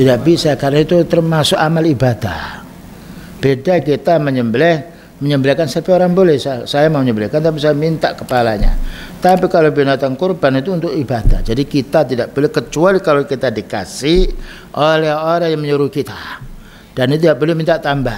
Tidak bisa karena itu termasuk amal ibadah. Beda kita menyembelih menyembelihkan sapi orang boleh saya mau menyembelihkan tapi saya minta kepalanya tapi kalau binatang kurban itu untuk ibadah jadi kita tidak boleh kecuali kalau kita dikasih oleh orang yang menyuruh kita dan itu tidak boleh minta tambah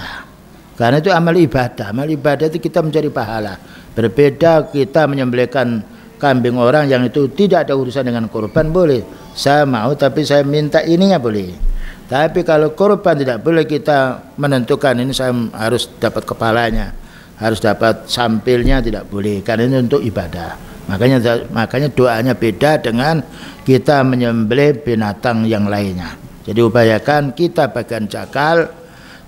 karena itu amal ibadah amal ibadah itu kita mencari pahala berbeda kita menyembelihkan kambing orang yang itu tidak ada urusan dengan kurban boleh saya mau tapi saya minta ininya boleh tapi kalau korban tidak boleh kita menentukan ini saya harus dapat kepalanya, harus dapat sampilnya tidak boleh karena ini untuk ibadah. Makanya makanya doanya beda dengan kita menyembelih binatang yang lainnya. Jadi upayakan kita bagian cakal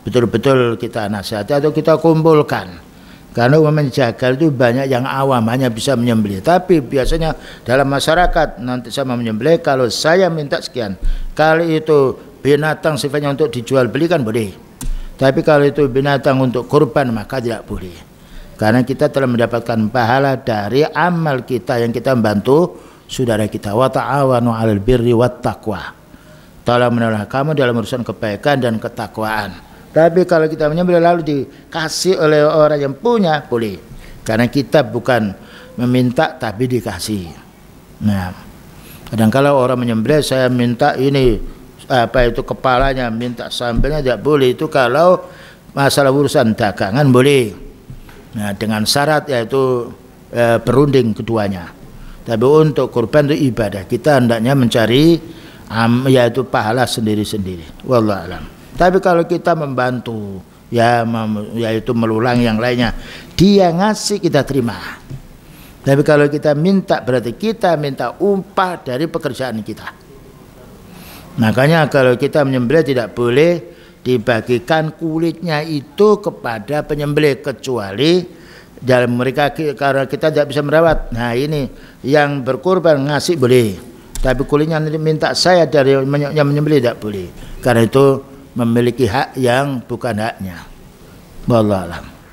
betul-betul kita nasihati atau kita kumpulkan. Karena umumnya jagal itu banyak yang awam hanya bisa menyembelih. Tapi biasanya dalam masyarakat nanti sama menyembelih kalau saya minta sekian. Kali itu binatang sifatnya untuk dijual belikan boleh. Tapi kalau itu binatang untuk kurban maka tidak boleh. Karena kita telah mendapatkan pahala dari amal kita yang kita membantu saudara kita. Wa ta'awanu 'alal birri wa taqwa. Tolong menolong kamu dalam urusan kebaikan dan ketakwaan. Tapi kalau kita menyembelih lalu dikasih oleh orang yang punya boleh. Karena kita bukan meminta tapi dikasih. Nah, kadang kalau orang menyembelih saya minta ini apa itu kepalanya minta sambelnya tidak boleh itu kalau masalah urusan dagangan boleh nah dengan syarat yaitu e, berunding keduanya tapi untuk korban itu ibadah kita hendaknya mencari am, yaitu pahala sendiri-sendiri wallah alam tapi kalau kita membantu ya mem, yaitu melulang yang lainnya dia ngasih kita terima tapi kalau kita minta berarti kita minta upah dari pekerjaan kita Makanya kalau kita menyembelih tidak boleh dibagikan kulitnya itu kepada penyembelih kecuali dalam mereka karena kita tidak bisa merawat. Nah ini yang berkorban ngasih boleh, tapi kulitnya minta saya dari yang menyembelih tidak boleh. Karena itu memiliki hak yang bukan haknya. Wallahu